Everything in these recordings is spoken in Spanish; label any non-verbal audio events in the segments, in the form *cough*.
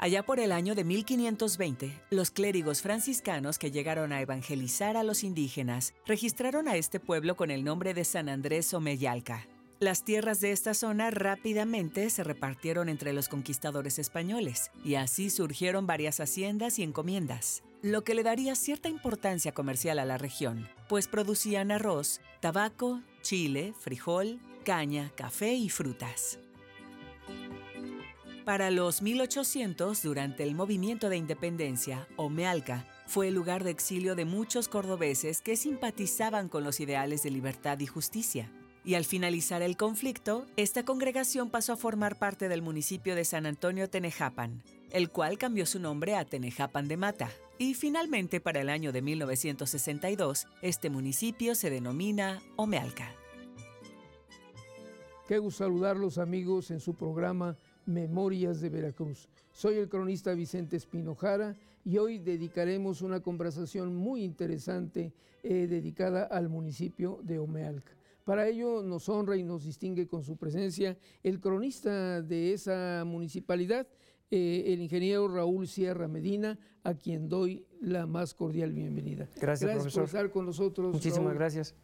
Allá por el año de 1520, los clérigos franciscanos que llegaron a evangelizar a los indígenas registraron a este pueblo con el nombre de San Andrés Omeyalca. Las tierras de esta zona rápidamente se repartieron entre los conquistadores españoles y así surgieron varias haciendas y encomiendas, lo que le daría cierta importancia comercial a la región, pues producían arroz, tabaco, chile, frijol, caña, café y frutas. Para los 1800, durante el movimiento de independencia, Omealca fue el lugar de exilio de muchos cordobeses que simpatizaban con los ideales de libertad y justicia. Y al finalizar el conflicto, esta congregación pasó a formar parte del municipio de San Antonio Tenejapan, el cual cambió su nombre a Tenejapan de Mata. Y finalmente, para el año de 1962, este municipio se denomina Omealca. Qué gusto los amigos en su programa Memorias de Veracruz. Soy el cronista Vicente Espinojara y hoy dedicaremos una conversación muy interesante eh, dedicada al municipio de Omealca. Para ello nos honra y nos distingue con su presencia el cronista de esa municipalidad, eh, el ingeniero Raúl Sierra Medina, a quien doy la más cordial bienvenida. Gracias, gracias por estar con nosotros. Muchísimas gracias.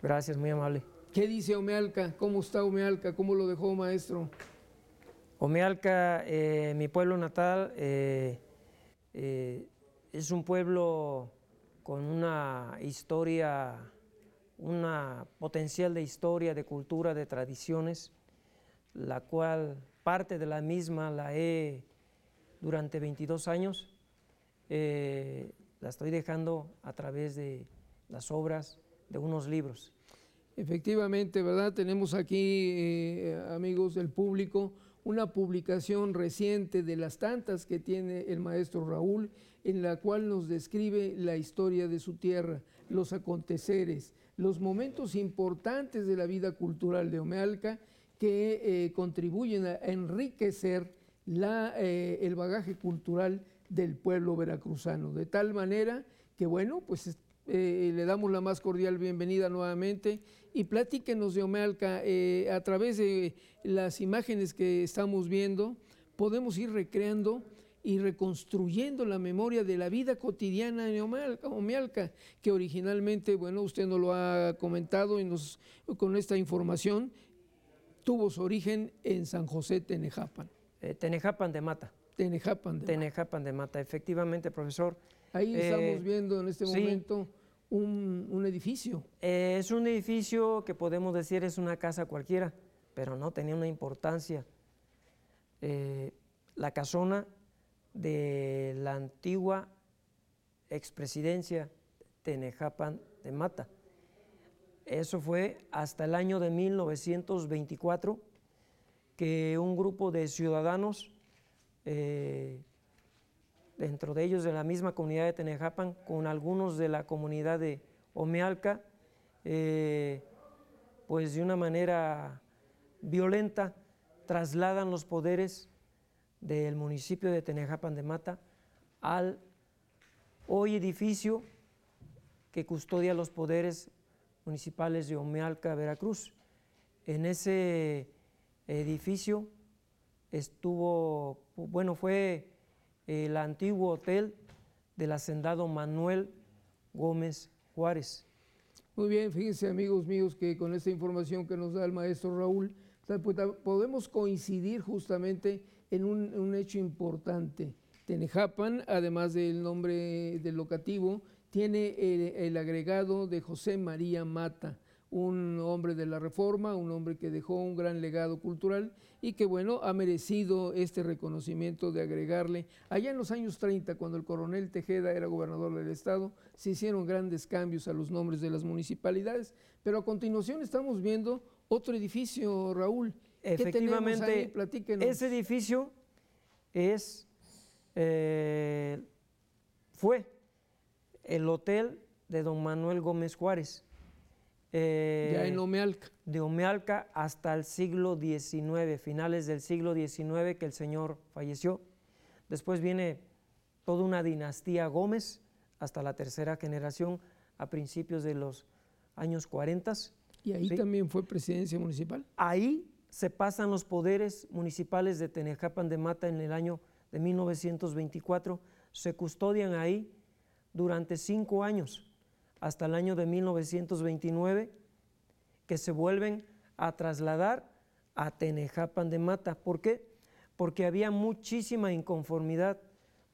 Gracias, muy amable. ¿Qué dice Omealca? ¿Cómo está Omealca? ¿Cómo lo dejó, maestro? Omealca, eh, mi pueblo natal, eh, eh, es un pueblo con una historia, una potencial de historia, de cultura, de tradiciones, la cual parte de la misma la he durante 22 años, la estoy dejando a través de las obras de unos libros. Efectivamente, ¿verdad? Tenemos aquí, amigos del público, una publicación reciente de las tantas que tiene el maestro Raúl, en la cual nos describe la historia de su tierra, los aconteceres, los momentos importantes de la vida cultural de Omealca que eh, contribuyen a enriquecer eh, el bagaje cultural del pueblo veracruzano. De tal manera que, bueno, pues eh, le damos la más cordial bienvenida nuevamente y platíquenos de Omealca eh, a través de las imágenes que estamos viendo, podemos ir recreando y reconstruyendo la memoria de la vida cotidiana en Omealca, que originalmente, bueno, usted nos lo ha comentado y nos, con esta información, tuvo su origen en San José, Tenejapan. Eh, Tenejapan de Mata. Tenejapan de Tenejapan de Mata, efectivamente, profesor. Ahí eh, estamos viendo en este momento un, edificio. Eh, es un edificio que podemos decir es una casa cualquiera, pero no tenía una importancia. Eh, la casona de la antigua expresidencia Tenejapan de Mata. Eso fue hasta el año de 1924 que un grupo de ciudadanos dentro de ellos de la misma comunidad de Tenejapan, con algunos de la comunidad de Omealca, eh, pues de una manera violenta trasladan los poderes del municipio de Tenejapan de Mata al hoy edificio que custodia los poderes municipales de Omealca, Veracruz. En ese edificio estuvo, bueno, fue el antiguo hotel del hacendado Manuel Gómez Juárez. Muy bien, fíjense amigos míos que con esta información que nos da el maestro Raúl, pues, podemos coincidir justamente en un, hecho importante. Tenejapan, además del nombre del locativo, tiene el agregado de José María Mata un hombre de la Reforma, un hombre que dejó un gran legado cultural y que, bueno, ha merecido este reconocimiento de agregarle. Allá en los años 30, cuando el coronel Tejeda era gobernador del estado, se hicieron grandes cambios a los nombres de las municipalidades, pero a continuación estamos viendo otro edificio, Raúl. Efectivamente, ¿Qué ese edificio es, eh, fue el hotel de don Manuel Gómez Juárez ya eh, en De Omealca hasta el siglo XIX, finales del siglo XIX que el señor falleció. Después viene toda una dinastía Gómez hasta la tercera generación a principios de los años 40. ¿Y ahí también fue presidencia municipal? Ahí se pasan los poderes municipales de Tenejapan de Mata en el año de 1924. Se custodian ahí durante cinco años hasta el año de 1929, que se vuelven a trasladar a Tenejapan de Mata. ¿Por qué? Porque había muchísima inconformidad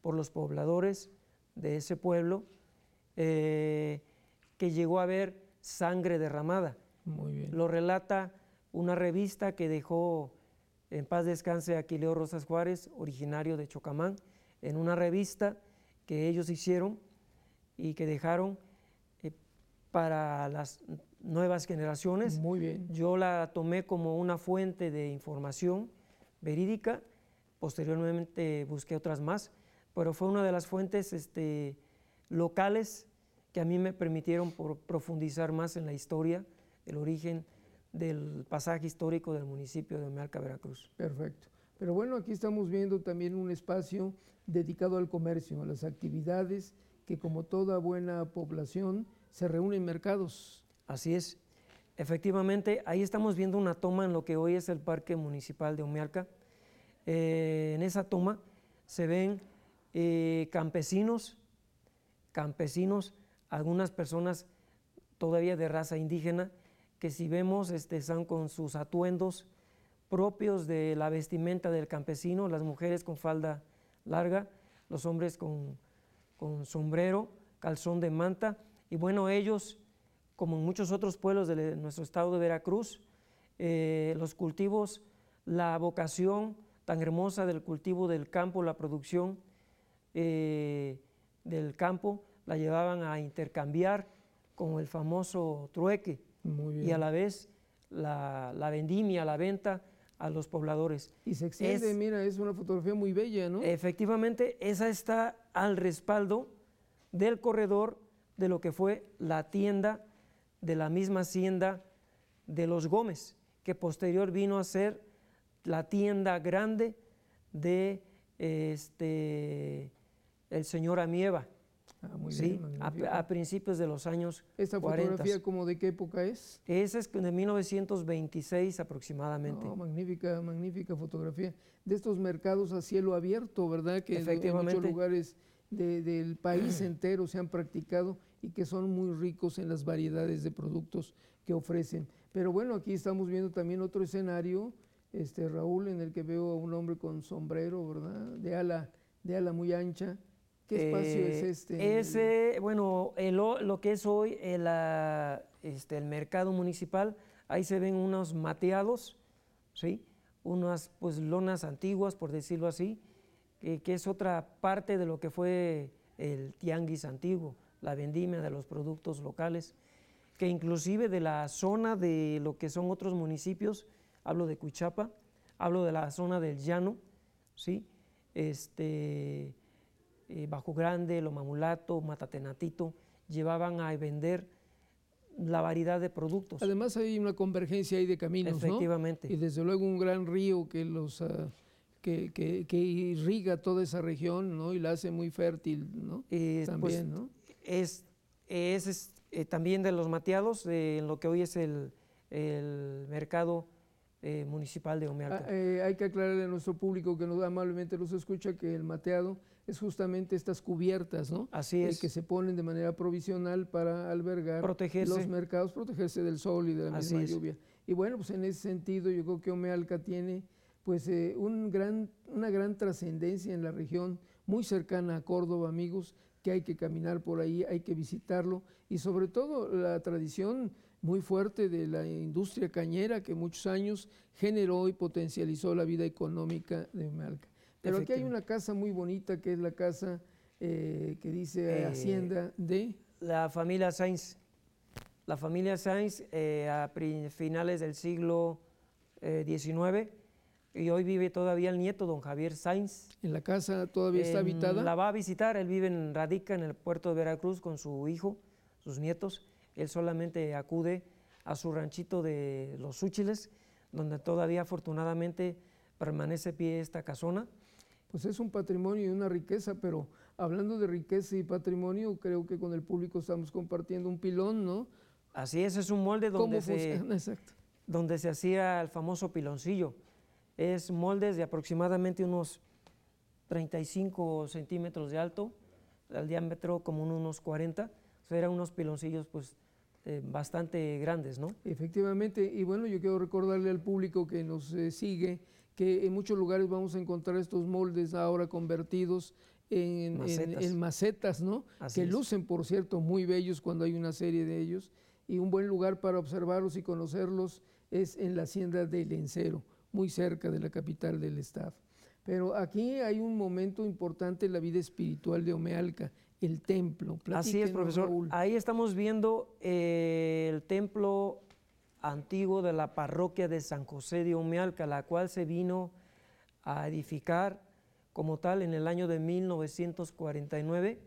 por los pobladores de ese pueblo, eh, que llegó a haber sangre derramada. Muy bien. Lo relata una revista que dejó en paz descanse Aquileo Rosas Juárez, originario de Chocamán, en una revista que ellos hicieron y que dejaron para las nuevas generaciones. Muy bien. Yo la tomé como una fuente de información verídica, posteriormente busqué otras más, pero fue una de las fuentes este, locales que a mí me permitieron profundizar más en la historia, el origen del pasaje histórico del municipio de Omealca, Veracruz. Perfecto. Pero bueno, aquí estamos viendo también un espacio dedicado al comercio, a las actividades que como toda buena población se reúnen mercados. Así es. Efectivamente, ahí estamos viendo una toma en lo que hoy es el Parque Municipal de Omealca. Eh, en esa toma se ven eh, campesinos, campesinos, algunas personas todavía de raza indígena, que si vemos este, están con sus atuendos propios de la vestimenta del campesino, las mujeres con falda larga, los hombres con sombrero, calzón de manta y bueno, ellos, como en muchos otros pueblos de nuestro estado de Veracruz, eh, los cultivos, la vocación tan hermosa del cultivo del campo, la producción eh, del campo, la llevaban a intercambiar con el famoso trueque y a la vez la, vendimia, la venta a los pobladores. Y se extiende, mira, es una fotografía muy bella, ¿no? Efectivamente, esa está al respaldo del corredor de lo que fue la tienda de la misma hacienda de los Gómez, que posterior vino a ser la tienda grande de este, el señor Amieva. Ah, muy bien, a, principios de los años ¿Esta fotografía como de qué época es? Esa es de 1926 aproximadamente. Ah, magnífica, magnífica fotografía. De estos mercados a cielo abierto, ¿verdad? Que en muchos lugares del país *clears throat* entero se han practicado y que son muy ricos en las variedades de productos que ofrecen. Pero bueno, aquí estamos viendo también otro escenario, este, Raúl, en el que veo a un hombre con sombrero, ¿verdad? De ala, de ala muy ancha. ¿Qué espacio es eh, este? Ese, bueno, el, lo que es hoy el, este, el mercado municipal, ahí se ven unos mateados, ¿sí? unas pues lonas antiguas, por decirlo así, que, es otra parte de lo que fue el tianguis antiguo la vendimia de los productos locales, que inclusive de la zona de lo que son otros municipios, hablo de Cuichapa, hablo de la zona del llano, ¿sí? este, eh, Bajo Grande, Lomamulato, Matatenatito, llevaban a vender la variedad de productos. Además hay una convergencia ahí de caminos, Efectivamente. Y desde luego un gran río que los... Ah, que, que, irriga toda esa región, ¿no? Y la hace muy fértil, ¿no? Eh, pues, También, ¿no? es, eh, también de los mateados, en lo que hoy es el, mercado eh, municipal de Omealca. Ah, eh, hay que aclararle a nuestro público que nos, amablemente nos escucha que el mateado es justamente estas cubiertas, ¿no? Así es. que se ponen de manera provisional para albergar los mercados, protegerse del sol y de la misma lluvia. Y bueno, pues en ese sentido yo creo que Omealca tiene pues un gran, una gran trascendencia en la región, muy cercana a Córdoba, amigos, que hay que caminar por ahí, hay que visitarlo y sobre todo la tradición muy fuerte de la industria cañera que muchos años generó y potencializó la vida económica de Malca. Pero aquí hay una casa muy bonita que es la casa eh, que dice eh, Hacienda de... La familia Sainz. La familia Sainz eh, a finales del siglo XIX y hoy vive todavía el nieto, don Javier Sainz. ¿En la casa todavía está habitada? La va a visitar, él vive en Radica, en el puerto de Veracruz, con su hijo, sus nietos. Él solamente acude a su ranchito de Los Súchiles, donde todavía afortunadamente permanece pie esta casona. Pues es un patrimonio y una riqueza, pero hablando de riqueza y patrimonio, creo que con el público estamos compartiendo un pilón, ¿no? Así es, es un molde donde, *laughs* donde se hacía el famoso piloncillo. Es moldes de aproximadamente unos 35 centímetros de alto, al diámetro como unos 40. O eran unos piloncillos pues eh, bastante grandes, ¿no? Efectivamente, y bueno, yo quiero recordarle al público que nos eh, sigue que en muchos lugares vamos a encontrar estos moldes ahora convertidos en macetas, ¿no? que lucen, por cierto, muy bellos cuando hay una serie de ellos. Y un buen lugar para observarlos y conocerlos es en la hacienda del Lencero muy cerca de la capital del estado. Pero aquí hay un momento importante en la vida espiritual de Omealca, el templo. Así es, profesor. Ahí estamos viendo eh, el templo antiguo de la parroquia de San José de Omealca, la cual se vino a edificar como tal en el año de 1949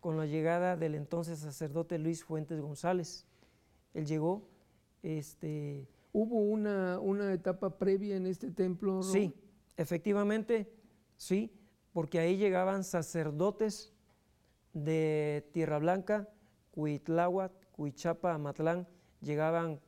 con la llegada del entonces sacerdote Luis Fuentes González. Él llegó este, ¿Hubo una, una etapa previa en este templo? Sí, efectivamente, sí, porque ahí llegaban sacerdotes de Tierra Blanca, Cuitláhuac, Cuichapa, Matlán, llegaban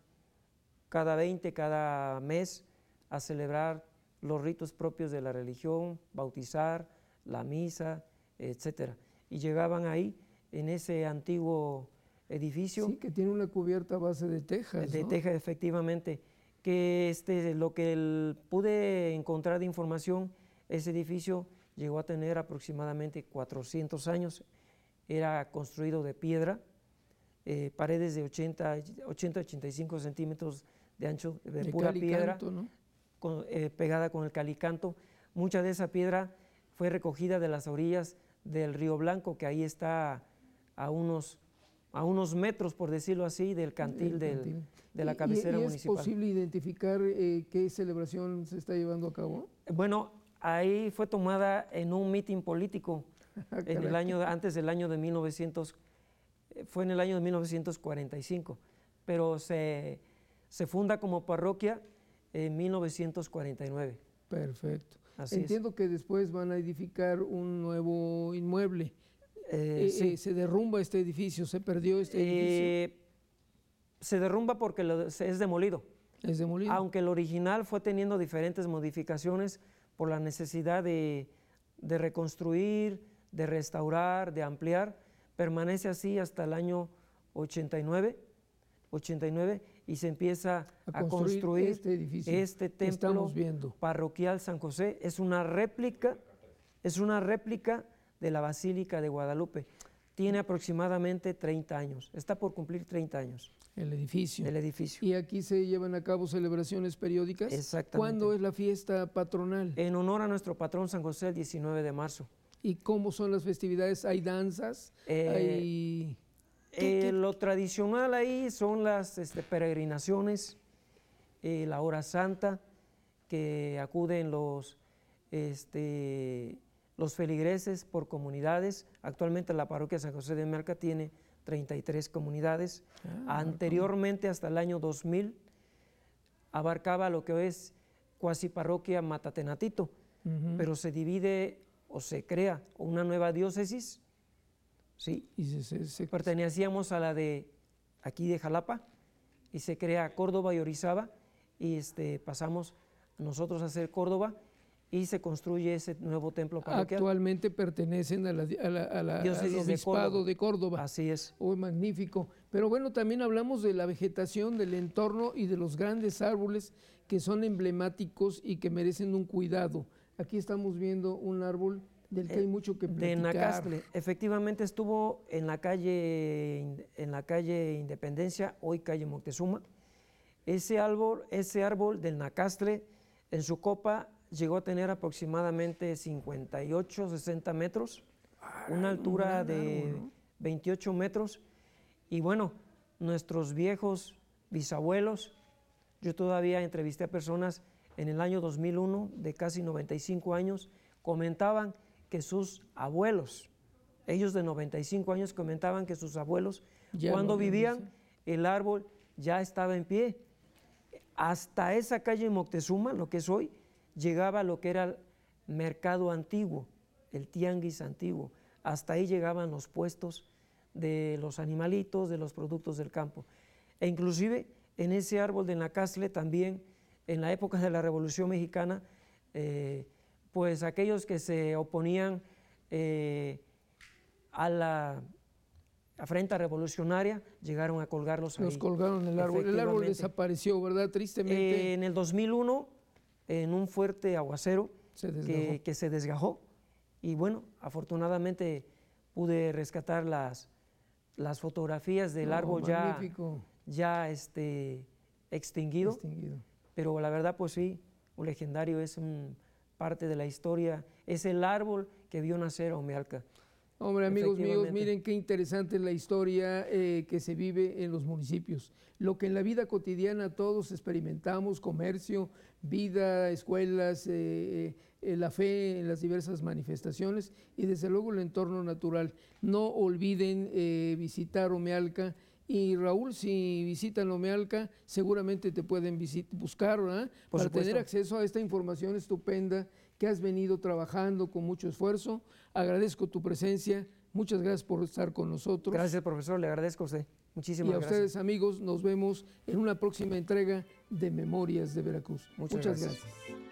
cada 20, cada mes a celebrar los ritos propios de la religión, bautizar, la misa, etc. Y llegaban ahí en ese antiguo edificio. Sí, que tiene una cubierta a base de tejas. De teja, tejas, efectivamente. Que este, lo que pude encontrar de información, ese edificio llegó a tener aproximadamente 400 años. Era construido de piedra, eh, paredes de 80-85 centímetros de ancho, de, pura piedra, eh, pegada con el calicanto. Mucha de esa piedra fue recogida de las orillas del río Blanco, que ahí está a unos a unos metros, por decirlo así, del cantil, de la cabecera municipal. ¿Es posible identificar eh, qué celebración se está llevando a cabo? Bueno, ahí fue tomada en un mitin político *laughs* ah, en el año, antes del año de 1900, eh, fue en el año de 1945, pero se, funda como parroquia en 1949. Perfecto. Entiendo que después van a edificar un nuevo inmueble. Eh, eh, eh, se derrumba este edificio, se perdió este edificio. se derrumba porque es demolido. Es demolido. Aunque el original fue teniendo diferentes modificaciones por la necesidad de, reconstruir, de restaurar, de ampliar, permanece así hasta el año 89, 89 y se empieza a, construir, este, este templo parroquial San José. Es una réplica, es una réplica de la Basílica de Guadalupe. Tiene aproximadamente 30 años, está por cumplir 30 años. El edificio. El edificio. Y aquí se llevan a cabo celebraciones periódicas. Exactamente. ¿Cuándo es la fiesta patronal? En honor a nuestro patrón San José, el 19 de marzo. ¿Y cómo son las festividades? ¿Hay danzas? Eh, ¿Hay... Eh, lo tradicional ahí son las este, peregrinaciones, eh, la hora santa, que acuden los este, los feligreses por comunidades. Actualmente la parroquia San José de Merca tiene 33 comunidades. Ah, Anteriormente, hasta el año 2000, abarcaba lo que hoy es cuasi parroquia Matatenatito, pero se divide o se crea una nueva diócesis. Sí, pertenecíamos a la de aquí de Jalapa y se crea Córdoba y Orizaba y este, pasamos nosotros a ser Córdoba y se construye ese nuevo templo parroquial. Actualmente pertenecen a la, a de Córdoba. Así es. Hoy magnífico. Pero bueno, también hablamos de la vegetación, del entorno y de los grandes árboles que son emblemáticos y que merecen un cuidado. Aquí estamos viendo un árbol del que eh, hay mucho que platicar. De Nacastle. Efectivamente estuvo en la calle, en la calle Independencia, hoy calle Moctezuma. Ese árbol, ese árbol del Nacastre, en su copa llegó a tener aproximadamente 58, 60 metros, una altura de 28 metros. Y bueno, nuestros viejos bisabuelos, yo todavía entrevisté a personas en el año 2001 de casi 95 años, comentaban que sus abuelos, ellos de 95 años comentaban que sus abuelos, cuando vivían, el árbol ya estaba en pie. Hasta esa calle Moctezuma, lo que es hoy, llegaba lo que era el mercado antiguo, el tianguis antiguo. Hasta ahí llegaban los puestos de los animalitos, de los productos del campo. E inclusive en ese árbol de Nacazle también, en la época de la Revolución Mexicana, eh, pues aquellos que se oponían eh, a la afrenta revolucionaria llegaron a colgarlos. Los colgaron el árbol. El árbol desapareció, ¿verdad? Tristemente. en el 2001 en un fuerte aguacero que, se desgajó. Y bueno, afortunadamente pude rescatar las, las fotografías del árbol ya, ya este, extinguido. Pero la verdad, pues sí, un legendario es parte de la historia. Es el árbol que vio nacer a Omealca. Hombre, amigos míos, miren qué interesante es la historia eh, que se vive en los municipios. Lo que en la vida cotidiana todos experimentamos, comercio, vida, escuelas, eh, eh, la fe en las diversas manifestaciones y desde luego el entorno natural. No olviden visitar Omealca. Y Raúl, si visitan Omealca, seguramente te pueden buscar para tener acceso a esta información estupenda que has venido trabajando con mucho esfuerzo. Agradezco tu presencia. Muchas gracias por estar con nosotros. Gracias, profesor. Le agradezco a usted. Muchísimas gracias. Y a ustedes, amigos, nos vemos en una próxima entrega de Memorias de Veracruz. Muchas, gracias.